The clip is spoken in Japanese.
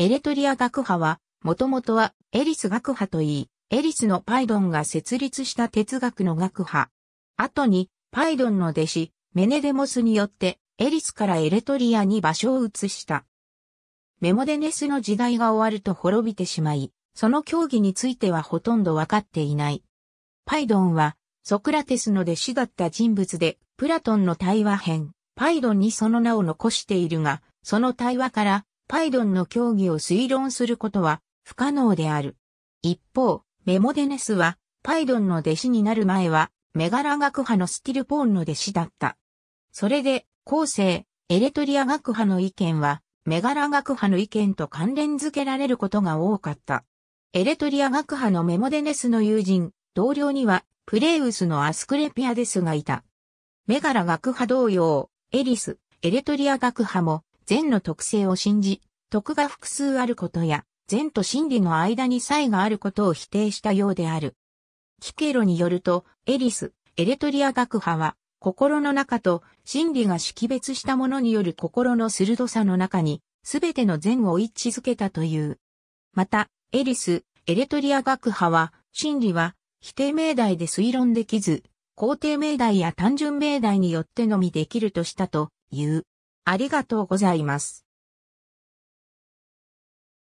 エレトリア学派は、もともとはエリス学派といい、エリスのパイドンが設立した哲学の学派。後に、パイドンの弟子、メネデモスによって、エリスからエレトリアに場所を移した。メモデネスの時代が終わると滅びてしまい、その教義についてはほとんどわかっていない。パイドンは、ソクラテスの弟子だった人物で、プラトンの対話編、パイドンにその名を残しているが、その対話から、パイドンの競技を推論することは不可能である。一方、メモデネスは、パイドンの弟子になる前は、メガラ学派のスティルポーンの弟子だった。それで、後世、エレトリア学派の意見は、メガラ学派の意見と関連づけられることが多かった。エレトリア学派のメモデネスの友人、同僚には、プレウスのアスクレピアデスがいた。メガラ学派同様、エリス、エレトリア学派も、善の特性を信じ、徳が複数あることや、善と真理の間に差異があることを否定したようである。キケロによると、エリス、エレトリア学派は、心の中と真理が識別したものによる心の鋭さの中に、すべての善を一致づけたという。また、エリス、エレトリア学派は、真理は、否定命題で推論できず、肯定命題や単純命題によってのみできるとしたという。ありがとうございます。